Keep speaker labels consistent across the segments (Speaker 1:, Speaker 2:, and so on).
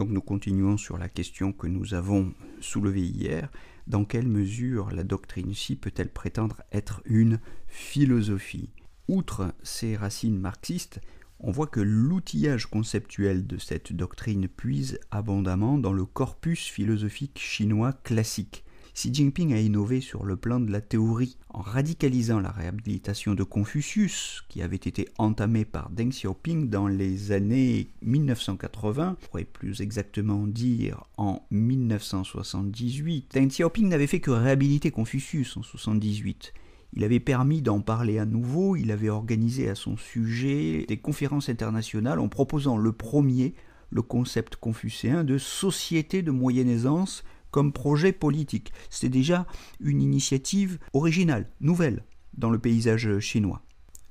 Speaker 1: Donc nous continuons sur la question que nous avons soulevée hier. Dans quelle mesure la doctrine Xi peut-elle prétendre être une philosophie Outre ses racines marxistes, on voit que l'outillage conceptuel de cette doctrine puise abondamment dans le corpus philosophique chinois classique. Xi Jinping a innové sur le plan de la théorie en radicalisant la réhabilitation de Confucius, qui avait été entamée par Deng Xiaoping dans les années 1980, on pourrait plus exactement dire en 1978. Deng Xiaoping n'avait fait que réhabiliter Confucius en 1978. Il avait permis d'en parler à nouveau, il avait organisé à son sujet des conférences internationales en proposant le premier le concept confucéen de société de moyenne aisance comme projet politique. c'est déjà une initiative originale, nouvelle, dans le paysage chinois.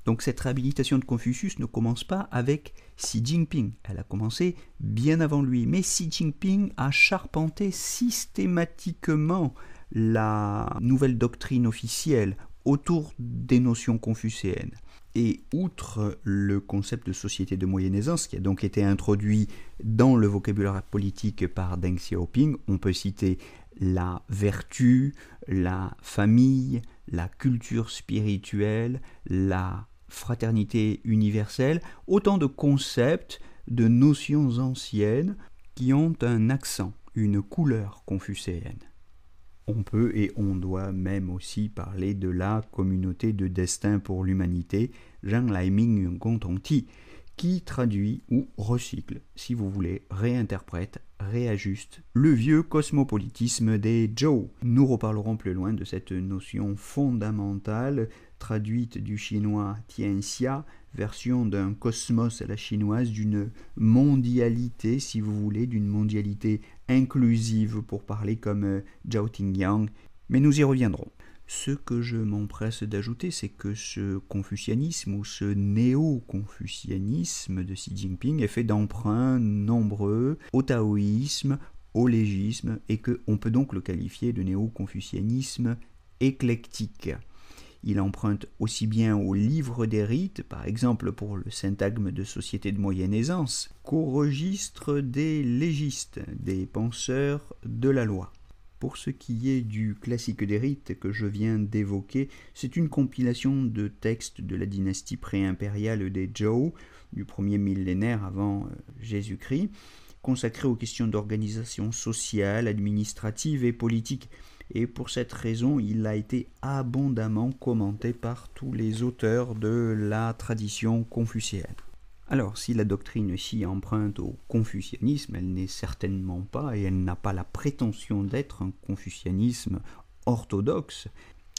Speaker 1: Donc cette réhabilitation de Confucius ne commence pas avec Xi Jinping, elle a commencé bien avant lui, mais Xi Jinping a charpenté systématiquement la nouvelle doctrine officielle autour des notions confucéennes. Et outre le concept de société de moyenne aisance, qui a donc été introduit dans le vocabulaire politique par Deng Xiaoping, on peut citer la vertu, la famille, la culture spirituelle, la fraternité universelle, autant de concepts, de notions anciennes qui ont un accent, une couleur confucéenne. On peut et on doit même aussi parler de la communauté de destin pour l'humanité, Zhang Laiming Gontongti, qui traduit ou recycle, si vous voulez, réinterprète, réajuste le vieux cosmopolitisme des Zhou. Nous reparlerons plus loin de cette notion fondamentale traduite du chinois Tianxia, version d'un cosmos à la chinoise, d'une mondialité, si vous voulez, d'une mondialité inclusive pour parler comme euh, Zhao Tingyang, mais nous y reviendrons. Ce que je m'empresse d'ajouter, c'est que ce confucianisme ou ce néo-confucianisme de Xi Jinping est fait d'emprunts nombreux au taoïsme, au légisme, et qu'on peut donc le qualifier de néo-confucianisme éclectique. Il emprunte aussi bien au livre des rites, par exemple pour le syntagme de société de moyenne aisance, qu'au registre des légistes, des penseurs de la loi. Pour ce qui est du classique des rites que je viens d'évoquer, c'est une compilation de textes de la dynastie préimpériale des Zhou, du premier millénaire avant euh, Jésus-Christ, consacrés aux questions d'organisation sociale, administrative et politique et pour cette raison il a été abondamment commenté par tous les auteurs de la tradition confucienne. Alors, si la doctrine s'y emprunte au confucianisme, elle n'est certainement pas et elle n'a pas la prétention d'être un confucianisme orthodoxe,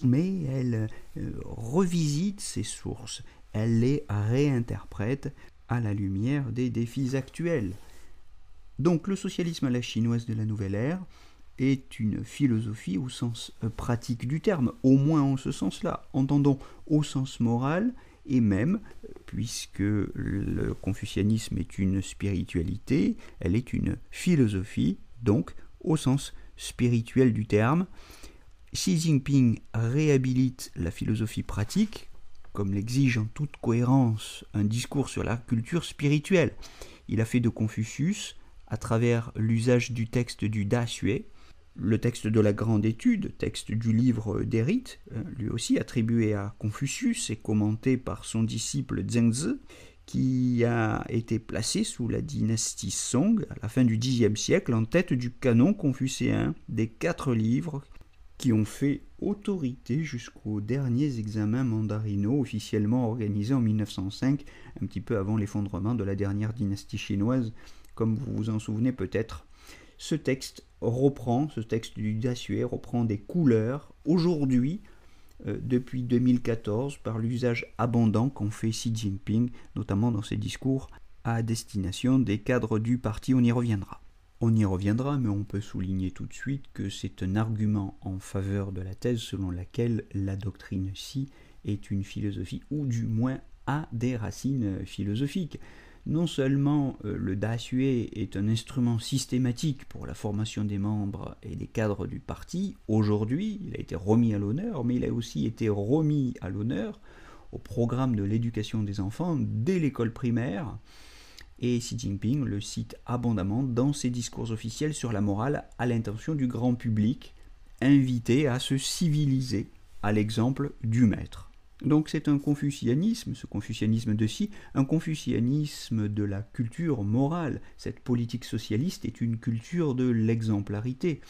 Speaker 1: mais elle euh, revisite ses sources, elle les réinterprète à la lumière des défis actuels. Donc le socialisme à la chinoise de la nouvelle ère, est une philosophie au sens euh, pratique du terme, au moins en ce sens-là, entendons au sens moral et même, puisque le confucianisme est une spiritualité, elle est une philosophie, donc au sens spirituel du terme. Xi Jinping réhabilite la philosophie pratique, comme l'exige en toute cohérence un discours sur la culture spirituelle. Il a fait de Confucius, à travers l'usage du texte du Da le texte de la Grande Étude, texte du livre des rites, euh, lui aussi attribué à Confucius et commenté par son disciple Zengzi, qui a été placé sous la dynastie Song à la fin du Xe siècle en tête du canon confucéen des quatre livres qui ont fait autorité jusqu'aux derniers examens mandarinaux officiellement organisés en 1905, un petit peu avant l'effondrement de la dernière dynastie chinoise, comme vous vous en souvenez peut-être. Ce texte reprend, ce texte du Dassué, reprend des couleurs aujourd'hui, euh, depuis 2014, par l'usage abondant qu'en fait Xi Jinping, notamment dans ses discours à destination des cadres du parti, on y reviendra. On y reviendra, mais on peut souligner tout de suite que c'est un argument en faveur de la thèse selon laquelle la doctrine Xi est une philosophie, ou du moins a des racines philosophiques non seulement euh, le DASUE est un instrument systématique pour la formation des membres et des cadres du parti, aujourd'hui il a été remis à l'honneur, mais il a aussi été remis à l'honneur au programme de l'éducation des enfants dès l'école primaire, et Xi Jinping le cite abondamment dans ses discours officiels sur la morale à l'intention du grand public, invité à se civiliser à l'exemple du maître. Donc c'est un confucianisme, ce confucianisme de si, un confucianisme de la culture morale. Cette politique socialiste est une culture de l'exemplarité.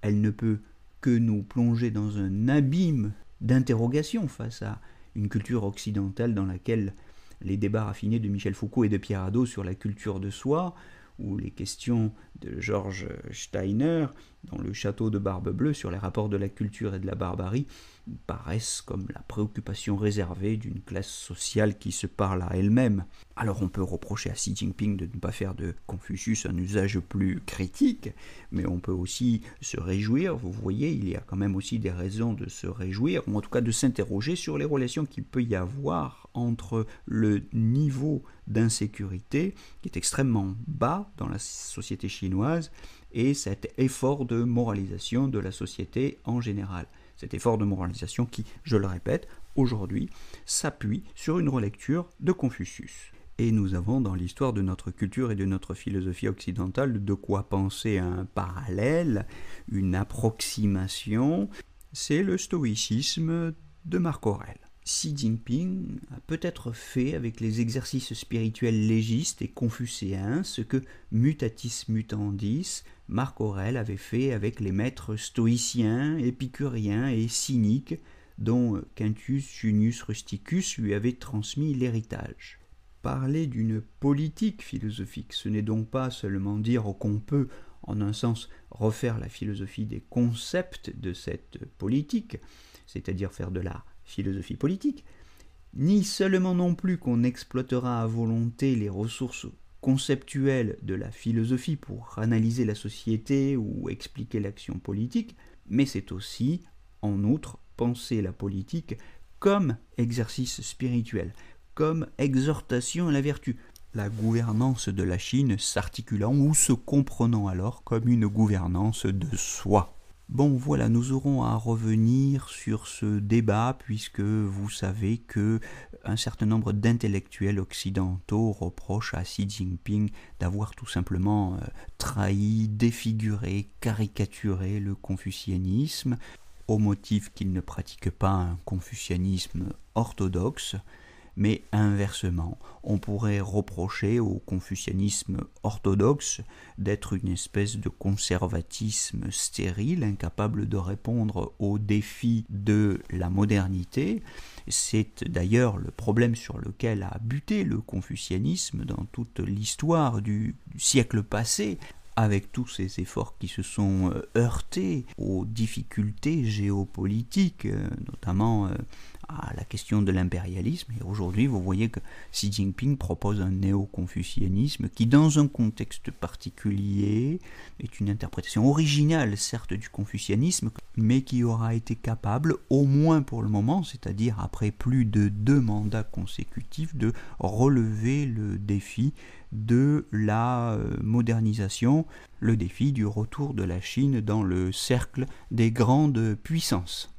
Speaker 1: Elle ne peut que nous plonger dans un abîme d'interrogation face à une culture occidentale dans laquelle les débats raffinés de Michel Foucault et de Pierre Hadot sur la culture de soi, ou les questions de George Steiner dans le château de Barbe Bleue sur les rapports de la culture et de la barbarie paraissent comme la préoccupation réservée d'une classe sociale qui se parle à elle-même. Alors on peut reprocher à Xi Jinping de ne pas faire de Confucius un usage plus critique, mais on peut aussi se réjouir, vous voyez, il y a quand même aussi des raisons de se réjouir, ou en tout cas de s'interroger sur les relations qu'il peut y avoir entre le niveau d'insécurité, qui est extrêmement bas dans la société chinoise, et cet effort de moralisation de la société en général. Cet effort de moralisation qui, je le répète, aujourd'hui s'appuie sur une relecture de Confucius. Et nous avons dans l'histoire de notre culture et de notre philosophie occidentale de quoi penser un parallèle, une approximation, c'est le stoïcisme de Marc Aurèle. Xi Jinping a peut-être fait avec les exercices spirituels légistes et confucéens ce que mutatis mutandis Marc Aurèle avait fait avec les maîtres stoïciens, épicuriens et cyniques dont Quintus Junius Rusticus lui avait transmis l'héritage. Parler d'une politique philosophique, ce n'est donc pas seulement dire qu'on peut, en un sens, refaire la philosophie des concepts de cette politique, c'est-à-dire faire de la philosophie politique, ni seulement non plus qu'on exploitera à volonté les ressources conceptuelles de la philosophie pour analyser la société ou expliquer l'action politique, mais c'est aussi, en outre, penser la politique comme exercice spirituel, comme exhortation à la vertu, la gouvernance de la Chine s'articulant ou se comprenant alors comme une gouvernance de soi. Bon voilà, nous aurons à revenir sur ce débat puisque vous savez que un certain nombre d'intellectuels occidentaux reprochent à Xi Jinping d'avoir tout simplement euh, trahi, défiguré, caricaturé le confucianisme au motif qu'il ne pratique pas un confucianisme orthodoxe mais inversement, on pourrait reprocher au confucianisme orthodoxe d'être une espèce de conservatisme stérile, incapable de répondre aux défis de la modernité. C'est d'ailleurs le problème sur lequel a buté le confucianisme dans toute l'histoire du, siècle passé, avec tous ces efforts qui se sont euh, heurtés aux difficultés géopolitiques, euh, notamment euh, à la question de l'impérialisme. Et aujourd'hui, vous voyez que Xi Jinping propose un néo-confucianisme qui, dans un contexte particulier, est une interprétation originale, certes, du confucianisme, mais qui aura été capable, au moins pour le moment, c'est-à-dire après plus de deux mandats consécutifs, de relever le défi de la euh, modernisation, le défi du retour de la Chine dans le cercle des grandes puissances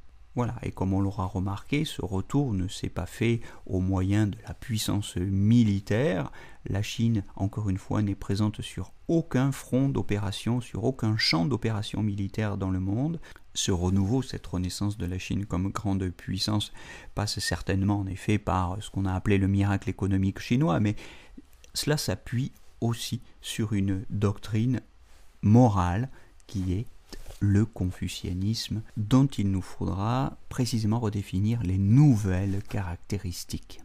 Speaker 1: et comme on l'aura remarqué, ce retour ne s'est pas fait au moyen de la puissance militaire. La Chine, encore une fois, n'est présente sur aucun front d'opération, sur aucun champ d'opération militaire dans le monde. Ce renouveau, cette renaissance de la Chine comme grande puissance passe certainement en effet par ce qu'on a appelé le miracle économique chinois, mais cela s'appuie aussi sur une doctrine morale qui est le confucianisme, dont il nous faudra précisément redéfinir les nouvelles caractéristiques.